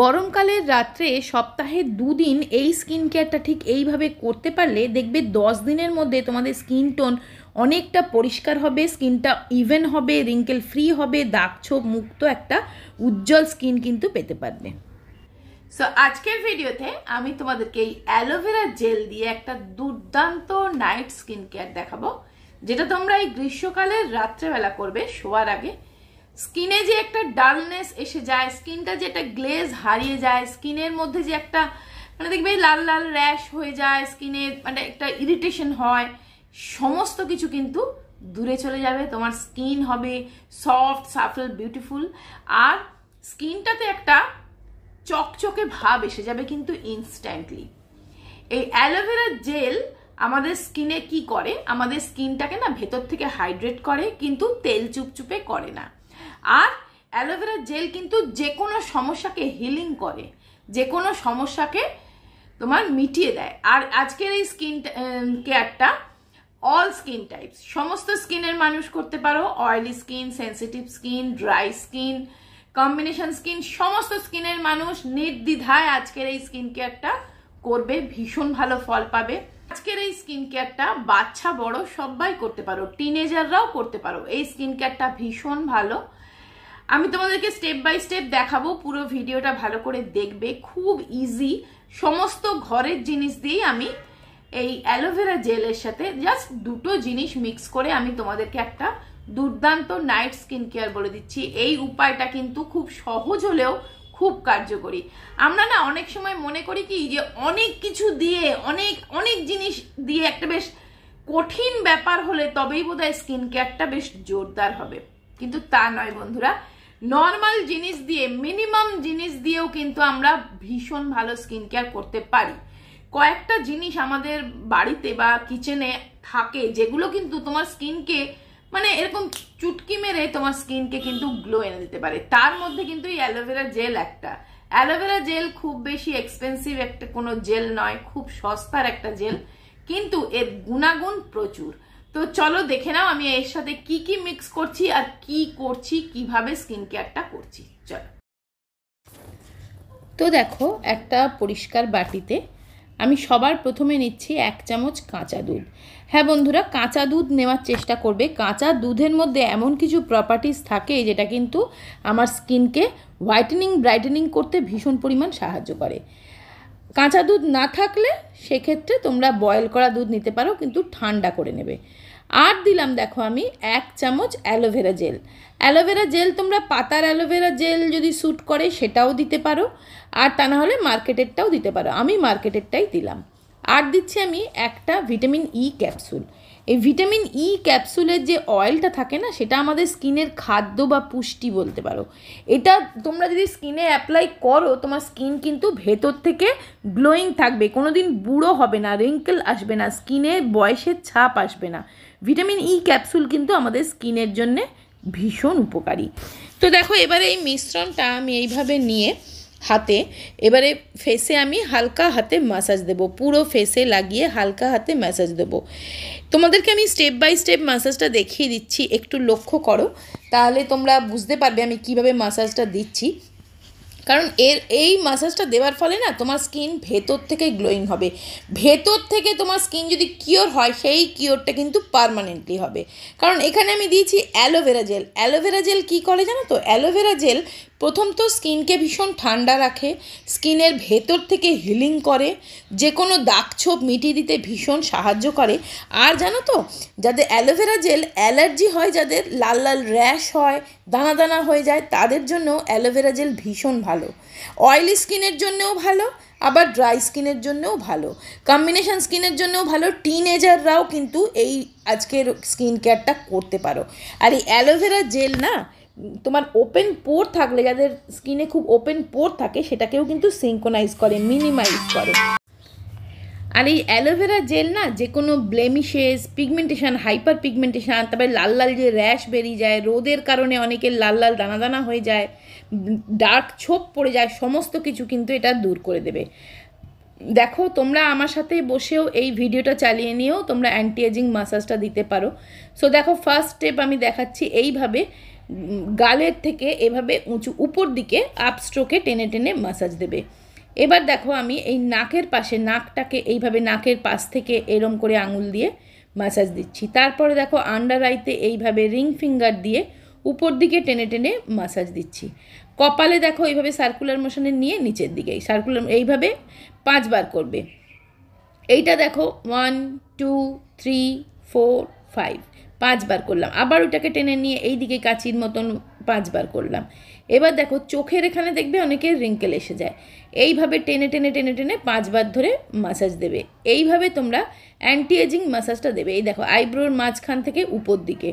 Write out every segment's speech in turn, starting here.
গরমকালের রাত্রে সপ্তাহে দুদিন এই স্কিন কেয়ারটা ঠিক এইভাবে করতে পারলে দেখবে দশ দিনের মধ্যে তোমাদের স্কিন টোন অনেকটা পরিষ্কার হবে স্কিনটা ইভেন হবে রিঙ্কেল ফ্রি হবে দাগ ছোপ মুক্ত একটা উজ্জ্বল স্কিন কিন্তু পেতে পারবে সো আজকের ভিডিওতে আমি তোমাদেরকে এই অ্যালোভেরা জেল দিয়ে একটা দুর্দান্ত নাইট স্কিন কেয়ার দেখাবো যেটা তোমরা এই গ্রীষ্মকালের রাত্রেবেলা করবে শোয়ার আগে স্কিনে যে একটা ডালনেস এসে যায় স্কিনটা যে একটা গ্লেজ হারিয়ে যায় স্কিনের মধ্যে যে একটা মানে দেখবে লাল লাল র্যাশ হয়ে যায় স্কিনে মানে একটা ইরিটেশন হয় সমস্ত কিছু কিন্তু দূরে চলে যাবে তোমার স্কিন হবে সফট সাফল বিউটিফুল আর স্কিনটাতে একটা চকচকে ভাব এসে যাবে কিন্তু ইনস্ট্যান্টলি এই অ্যালোভেরা জেল আমাদের স্কিনে কি করে আমাদের স্কিনটাকে না ভেতর থেকে হাইড্রেট করে কিন্তু তেল চুপচুপে করে না আর অ্যালোভেরা জেল কিন্তু যে কোনো সমস্যাকে হিলিং করে যে কোনো সমস্যাকে তোমার মিটিয়ে দেয় আর আজকের এই স্কিন কেয়ারটা অল স্কিন টাইপস সমস্ত স্কিনের মানুষ করতে পারো oily skin sensitive skin dry skin combination skin সমস্ত স্কিনের মানুষ নির্দ্বিধায় আজকের এই স্কিন কেয়ারটা করবে ভীষণ ভালো ফল পাবে আজকের এই স্কিন কেয়ারটা বাচ্চা বড় সবাই করতে পারো টিনেজাররাও করতে পারো এই স্কিন কেয়ারটা ভীষণ ভালো আমি তোমাদেরকে স্টেপ বাই স্টেপ দেখাবো পুরো ভিডিওটা ভালো করে দেখবে খুব ইজি সমস্ত ঘরের জিনিস দিয়েই আমি এই অ্যালোভেরা জেলের সাথে জাস্ট দুটো জিনিস মিক্স করে আমি তোমাদেরকে একটা দুর্দান্ত নাইট স্কিন কেয়ার বলে দিচ্ছি এই উপায়টা কিন্তু খুব সহজ হলেও খুব কার্যকরী আমরা না অনেক সময় মনে করি কি যে অনেক কিছু দিয়ে অনেক অনেক জিনিস দিয়ে একটা বেশ কঠিন ব্যাপার হলে তবেই বোধহয় স্কিন কেয়ারটা বেশ জোরদার হবে কিন্তু তা নয় বন্ধুরা নর্মাল জিনিস দিয়ে মিনিমাম জিনিস দিয়েও কিন্তু আমরা ভীষণ ভালো স্কিন কেয়ার করতে পারি কয়েকটা জিনিস আমাদের বাড়িতে বা কিচেনে থাকে যেগুলো কিন্তু তোমার স্কিনকে মানে এরকম চুটকি মেরে তোমার স্কিনকে কিন্তু গ্লো এনে দিতে পারে তার মধ্যে কিন্তু এই অ্যালোভেরা জেল একটা অ্যালোভেরা জেল খুব বেশি এক্সপেন্সিভ একটা কোনো জেল নয় খুব সস্তার একটা জেল কিন্তু এর গুণাগুণ প্রচুর তো চলো দেখে নাও আমি এর সাথে কি কি মিক্স করছি আর কি করছি কিভাবে স্কিন কেয়ারটা করছি চলো তো দেখো একটা পরিষ্কার বাটিতে আমি সবার প্রথমে নিচ্ছি এক চামচ কাঁচা দুধ হ্যাঁ বন্ধুরা কাঁচা দুধ নেওয়ার চেষ্টা করবে কাঁচা দুধের মধ্যে এমন কিছু প্রপার্টিস থাকে যেটা কিন্তু আমার স্কিনকে হোয়াইটেনিং ব্রাইটেনিং করতে ভীষণ পরিমাণ সাহায্য করে কাঁচা দুধ না থাকলে সেক্ষেত্রে তোমরা বয়েল করা দুধ নিতে পারো কিন্তু ঠান্ডা করে নেবে আর দিলাম দেখো আমি এক চামচ অ্যালোভেরা জেল অ্যালোভেরা জেল তোমরা পাতার অ্যালোভেরা জেল যদি স্যুট করে সেটাও দিতে পারো আর তা নাহলে মার্কেটেরটাও দিতে পারো আমি মার্কেটেরটাই দিলাম আর দিচ্ছি আমি একটা ভিটামিন ই e ক্যাপসুল এই ভিটামিন ই e ক্যাপসুলের যে অয়েলটা থাকে না সেটা আমাদের স্কিনের খাদ্য বা পুষ্টি বলতে পারো এটা তোমরা যদি স্কিনে অ্যাপ্লাই করো তোমার স্কিন কিন্তু ভেতর থেকে গ্লোয়িং থাকবে কোনো দিন বুড়ো হবে না রিঙ্কেল আসবে না স্কিনে বয়সের ছাপ আসবে না ভিটামিন ই e ক্যাপসুল কিন্তু আমাদের স্কিনের জন্যে ভীষণ উপকারী তো দেখো এবারে এই মিশ্রণটা আমি এইভাবে নিয়ে হাতে এবারে ফেসে আমি হালকা হাতে ম্যাসাজ দেব পুরো ফেসে লাগিয়ে হালকা হাতে ম্যাসাজ দেব তোমাদেরকে আমি স্টেপ বাই স্টেপ ম্যাসাজটা দেখিয়ে দিচ্ছি একটু লক্ষ্য করো তাহলে তোমরা বুঝতে পারবে আমি কিভাবে ম্যাসাজটা দিচ্ছি কারণ এর এই মাসাজটা দেওয়ার ফলে না তোমার স্কিন ভেতর থেকে গ্লোয়িং হবে ভেতর থেকে তোমার স্কিন যদি কিওর হয় সেই কিওরটা কিন্তু পারমানেন্টলি হবে কারণ এখানে আমি দিয়েছি অ্যালোভেরা জেল অ্যালোভেরা জেল কী করে জানো তো অ্যালোভেরা জেল প্রথম তো স্কিনকে ভীষণ ঠান্ডা রাখে স্কিনের ভেতর থেকে হিলিং করে যে কোনো দাগছোপ মিটিয়ে দিতে ভীষণ সাহায্য করে আর জানো তো যাদের অ্যালোভেরা জেল অ্যালার্জি হয় যাদের লাল লাল র্যাশ হয় দানা দানা হয়ে যায় তাদের জন্য অ্যালোভেরা জেল ভীষণ ভালো অয়েলি স্কিনের জন্যও ভালো আবার ড্রাই স্কিনের জন্যও ভালো কম্বিনেশান স্কিনের জন্যও ভালো টিনেজাররাও কিন্তু এই আজকের স্কিন কেয়ারটা করতে পারো আর এই অ্যালোভেরা জেল না তোমার ওপেন পোর থাকলে যাদের স্কিনে খুব ওপেন পোর থাকে সেটাকেও কিন্তু সিঙ্কোনাইজ করে মিনিমাইজ করে আর এই অ্যালোভেরা জেল না যে কোনো ব্লেমিশেস পিগমেন্টেশান হাইপার পিগমেন্টেশান তারপরে লাল লাল যে র্যাশ বেরিয়ে যায় রোদের কারণে অনেকের লাল লাল দানা দানা হয়ে যায় ডার্ক ছোপ পড়ে যায় সমস্ত কিছু কিন্তু এটা দূর করে দেবে দেখো তোমরা আমার সাথে বসেও এই ভিডিওটা চালিয়ে নিয়েও তোমরা অ্যান্টি এজিং মাসাজটা দিতে পারো সো দেখো ফার্স্ট স্টেপ আমি দেখাচ্ছি এইভাবে গালের থেকে এভাবে উঁচু উপর দিকে আপস্ট্রোকে টেনে টেনে মাসাজ দেবে এবার দেখো আমি এই নাকের পাশে নাকটাকে এইভাবে নাকের পাশ থেকে এরম করে আঙুল দিয়ে মাসাজ দিচ্ছি তারপরে দেখো আন্ডার আইতে এইভাবে রিং ফিঙ্গার দিয়ে উপর দিকে টেনে টেনে মাসাজ দিচ্ছি কপালে দেখো এইভাবে সার্কুলার মোশনে নিয়ে নিচের দিকে সার্কুলার এইভাবে পাঁচবার করবে এইটা দেখো one two three four five পাঁচবার করলাম আবার ওটাকে টেনে নিয়ে এই দিকে কাচির মতন পাঁচবার করলাম এবার দেখো চোখের এখানে দেখবে অনেকে রিঙ্কেল এসে যায় এইভাবে টেনে টেনে টেনে টেনে পাঁচবার ধরে মাসাজ দেবে এইভাবে তোমরা অ্যান্টি এজিং মাসাজটা দেবে এই দেখো আইব্রোর মাঝখান থেকে উপর দিকে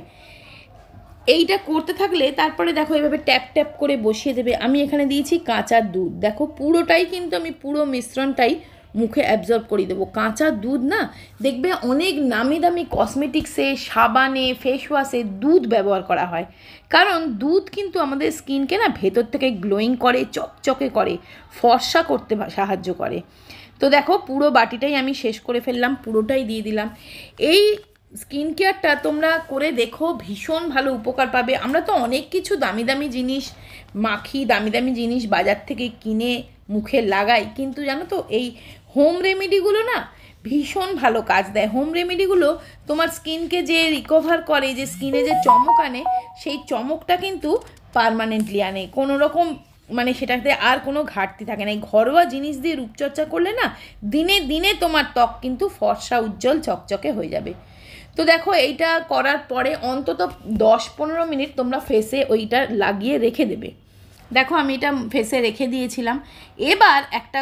এইটা করতে থাকলে তারপরে দেখো এভাবে ট্যাপ ট্যাপ করে বসিয়ে দেবে আমি এখানে দিয়েছি কাঁচা দুধ দেখো পুরোটাই কিন্তু আমি পুরো মিশ্রণটাই মুখে অ্যাবজর্ব করিয়ে দেবো কাঁচা দুধ না দেখবে অনেক নামি দামি কসমেটিক্সে সাবানে ফেস ওয়াশে দুধ ব্যবহার করা হয় কারণ দুধ কিন্তু আমাদের স্কিনকে না ভেতর থেকে গ্লোয়িং করে চকচকে করে ফর্সা করতে সাহায্য করে তো দেখো পুরো বাটিটাই আমি শেষ করে ফেললাম পুরোটাই দিয়ে দিলাম এই স্কিন কেয়ারটা তোমরা করে দেখো ভীষণ ভালো উপকার পাবে আমরা তো অনেক কিছু দামি দামি জিনিস মাখি দামি দামি জিনিস বাজার থেকে কিনে মুখে লাগাই কিন্তু জানো তো এই হোম রেমেডিগুলো না ভীষণ ভালো কাজ দেয় হোম রেমেডিগুলো তোমার স্কিনকে যে রিকভার করে যে স্কিনে যে চমক আনে সেই চমকটা কিন্তু পারমানেন্টলি আনে কোনো রকম মানে সেটাতে আর কোনো ঘাটতি থাকে না এই ঘরোয়া জিনিস দিয়ে রূপচর্চা করলে না দিনে দিনে তোমার ত্বক কিন্তু ফর্সা উজ্জ্বল চকচকে হয়ে যাবে তো দেখো এইটা করার পরে অন্তত দশ পনেরো মিনিট তোমরা ফেসে ওইটা লাগিয়ে রেখে দেবে দেখো আমি এটা ফেসে রেখে দিয়েছিলাম এবার একটা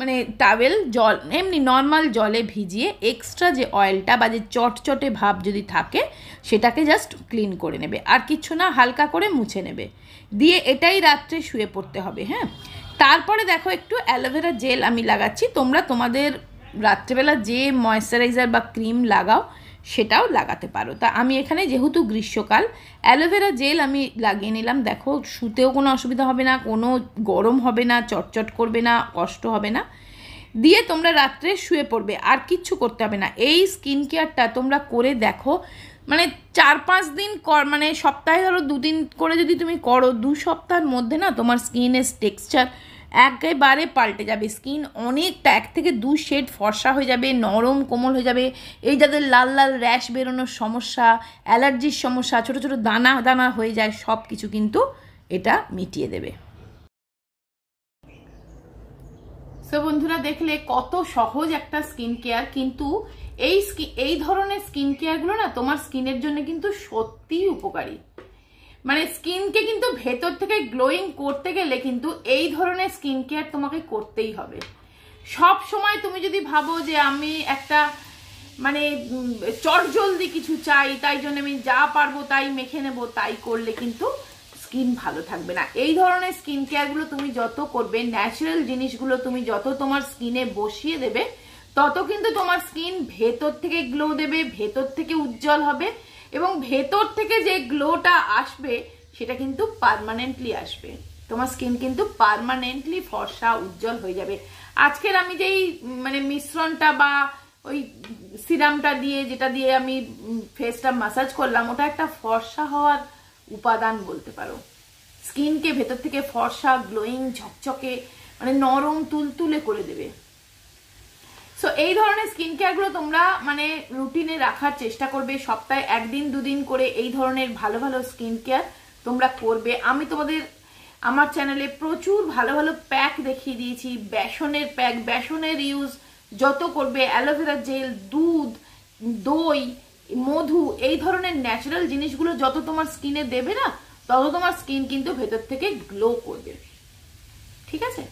মানে টাওয়েল জল এমনি নর্মাল জলে ভিজিয়ে এক্সট্রা যে অয়েলটা বা যে চটচটে ভাব যদি থাকে সেটাকে জাস্ট ক্লিন করে নেবে আর কিছু না হালকা করে মুছে নেবে দিয়ে এটাই রাত্রে শুয়ে পড়তে হবে হ্যাঁ তারপরে দেখো একটু অ্যালোভেরা জেল আমি লাগাচ্ছি তোমরা তোমাদের রাত্রেবেলা যে ময়েশ্চারাইজার বা ক্রিম লাগাও সেটাও লাগাতে পারো তা আমি এখানে যেহেতু গ্রীষ্মকাল অ্যালোভেরা জেল আমি লাগিয়ে নিলাম দেখো শুতেও কোনো অসুবিধা হবে না কোনো গরম হবে না চটচট করবে না কষ্ট হবে না দিয়ে তোমরা রাত্রে শুয়ে পড়বে আর কিচ্ছু করতে হবে না এই স্কিন কেয়ারটা তোমরা করে দেখো মানে চার পাঁচ দিন কর মানে সপ্তাহে ধরো দুদিন করে যদি তুমি করো দু সপ্তাহের মধ্যে না তোমার স্কিনের টেক্সচার একেবারে পাল্টে যাবে স্কিন অনেকটা এক থেকে দু শেড ফর্সা হয়ে যাবে নরম কোমল হয়ে যাবে এই যাদের লাল লাল র্যাশ বেরোনোর সমস্যা অ্যালার্জির সমস্যা ছোট ছোট দানা দানা হয়ে যায় সব কিছু কিন্তু এটা মিটিয়ে দেবে তো বন্ধুরা দেখলে কত সহজ একটা স্কিন কেয়ার কিন্তু এই এই ধরনের স্কিন কেয়ারগুলো না তোমার স্কিনের জন্য কিন্তু সত্যিই উপকারী মানে স্কিনকে কিন্তু ভেতর থেকে গ্লোয়িং করতে গেলে কিন্তু এই ধরনের স্কিন কেয়ার তোমাকে করতেই হবে সব সময় তুমি যদি ভাবো যে আমি একটা মানে চটজলদি কিছু চাই তাই জন্য আমি যা পারবো তাই মেখে নেব তাই করলে কিন্তু স্কিন ভালো থাকবে না এই ধরনের স্কিন কেয়ারগুলো তুমি যত করবে ন্যাচারাল জিনিসগুলো তুমি যত তোমার স্কিনে বসিয়ে দেবে তত কিন্তু তোমার স্কিন ভেতর থেকে গ্লো দেবে ভেতর থেকে উজ্জ্বল হবে এবং ভেতর থেকে যে গ্লোটা আসবে সেটা কিন্তু পারমানেন্টলি আসবে তোমার স্কিন কিন্তু পারমানেন্টলি ফর্সা উজ্জ্বল হয়ে যাবে আজকের আমি যেই মানে মিশ্রণটা বা ওই সিরামটা দিয়ে যেটা দিয়ে আমি ফেসটা মাসাজ করলাম ওটা একটা ফর্সা হওয়ার উপাদান বলতে পারো স্কিনকে ভেতর থেকে ফর্সা গ্লোয়িং ঝকঝকে মানে নরম তুলতুলে করে দেবে সো এই ধরনের স্কিন কেয়ারগুলো তোমরা মানে রুটিনে রাখার চেষ্টা করবে সপ্তাহে একদিন দুদিন করে এই ধরনের ভালো ভালো স্কিন কেয়ার তোমরা করবে আমি তোমাদের আমার চ্যানেলে প্রচুর ভালো ভালো প্যাক দেখিয়ে দিয়েছি বেসনের প্যাক বেসনের ইউজ যত করবে অ্যালোভেরা জেল দুধ দই মধু এই ধরনের ন্যাচারাল জিনিসগুলো যত তোমার স্কিনে দেবে না তত তোমার স্কিন কিন্তু ভেতর থেকে গ্লো করবে ঠিক আছে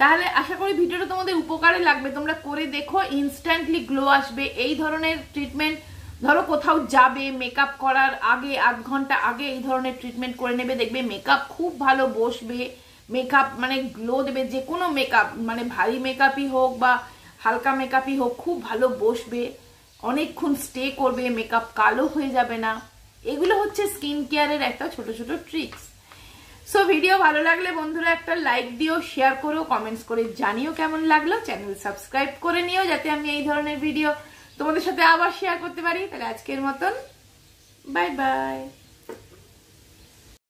তাহলে আশা করি ভিডিওটা তোমাদের উপকারে লাগবে তোমরা করে দেখো ইনস্ট্যান্টলি গ্লো আসবে এই ধরনের ট্রিটমেন্ট ধরো কোথাও যাবে মেকআপ করার আগে আধ ঘন্টা আগে এই ধরনের ট্রিটমেন্ট করে নেবে দেখবে মেকআপ খুব ভালো বসবে মেকআপ মানে গ্লো দেবে যে কোনো মেকআপ মানে ভারী মেকআপই হোক বা হালকা মেকআপই হোক খুব ভালো বসবে অনেকক্ষণ স্টে করবে মেকআপ কালো হয়ে যাবে না এগুলো হচ্ছে স্কিন কেয়ারের একটা ছোট ছোট ট্রিক্স সো ভিডিও ভালো লাগলে বন্ধুরা একটা লাইক দিও শেয়ার করো কমেন্টস করে জানিও কেমন লাগলো চ্যানেল সাবস্ক্রাইব করে নিও যাতে আমি এই ধরনের ভিডিও তোমাদের সাথে আবার শেয়ার করতে পারি তাহলে আজকের মতন বাই বাই